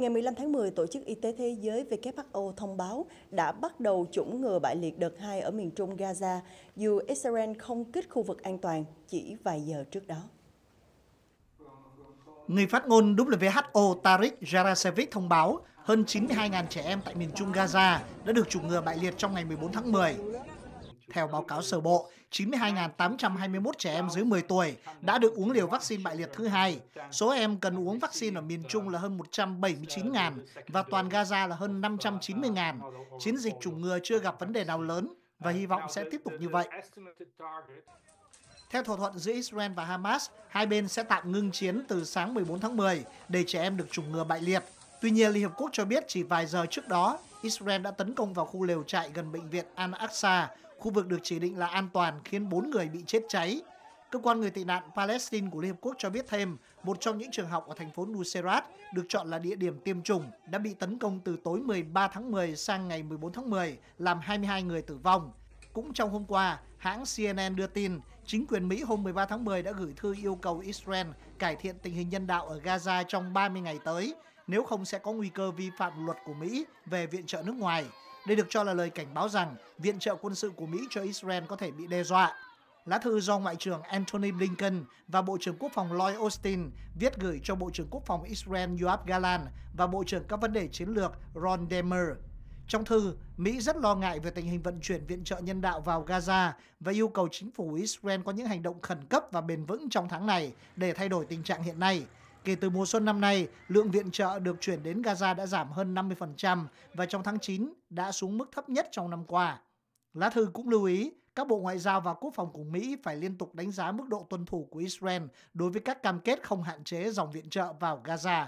Ngày 15 tháng 10, Tổ chức Y tế Thế giới WHO thông báo đã bắt đầu chủng ngừa bại liệt đợt 2 ở miền trung Gaza, dù Israel không kích khu vực an toàn chỉ vài giờ trước đó. Người phát ngôn WHO Tarik Jarasevic thông báo hơn 92.000 trẻ em tại miền trung Gaza đã được chủng ngừa bại liệt trong ngày 14 tháng 10. Theo báo cáo sơ bộ, 92.821 trẻ em dưới 10 tuổi đã được uống liều vaccine bại liệt thứ hai. Số em cần uống vaccine ở miền Trung là hơn 179.000 và toàn Gaza là hơn 590.000. Chiến dịch chủng ngừa chưa gặp vấn đề nào lớn và hy vọng sẽ tiếp tục như vậy. Theo thỏa thuận giữa Israel và Hamas, hai bên sẽ tạm ngưng chiến từ sáng 14 tháng 10 để trẻ em được chủng ngừa bại liệt. Tuy nhiên, Liên Hợp Quốc cho biết chỉ vài giờ trước đó, Israel đã tấn công vào khu lều trại gần bệnh viện Al-Aqsa Khu vực được chỉ định là an toàn khiến 4 người bị chết cháy. Cơ quan người tị nạn Palestine của Liên Hợp Quốc cho biết thêm, một trong những trường học ở thành phố Nuseirat được chọn là địa điểm tiêm chủng đã bị tấn công từ tối 13 tháng 10 sang ngày 14 tháng 10, làm 22 người tử vong. Cũng trong hôm qua, hãng CNN đưa tin chính quyền Mỹ hôm 13 tháng 10 đã gửi thư yêu cầu Israel cải thiện tình hình nhân đạo ở Gaza trong 30 ngày tới, nếu không sẽ có nguy cơ vi phạm luật của Mỹ về viện trợ nước ngoài. Đây được cho là lời cảnh báo rằng viện trợ quân sự của Mỹ cho Israel có thể bị đe dọa. Lá thư do Ngoại trưởng Antony Blinken và Bộ trưởng Quốc phòng Lloyd Austin viết gửi cho Bộ trưởng Quốc phòng Israel Yoav Galan và Bộ trưởng các vấn đề chiến lược Ron Dermer. Trong thư, Mỹ rất lo ngại về tình hình vận chuyển viện trợ nhân đạo vào Gaza và yêu cầu chính phủ Israel có những hành động khẩn cấp và bền vững trong tháng này để thay đổi tình trạng hiện nay, Kể từ mùa xuân năm nay, lượng viện trợ được chuyển đến Gaza đã giảm hơn 50% và trong tháng 9 đã xuống mức thấp nhất trong năm qua. Lá thư cũng lưu ý các bộ ngoại giao và quốc phòng của Mỹ phải liên tục đánh giá mức độ tuân thủ của Israel đối với các cam kết không hạn chế dòng viện trợ vào Gaza.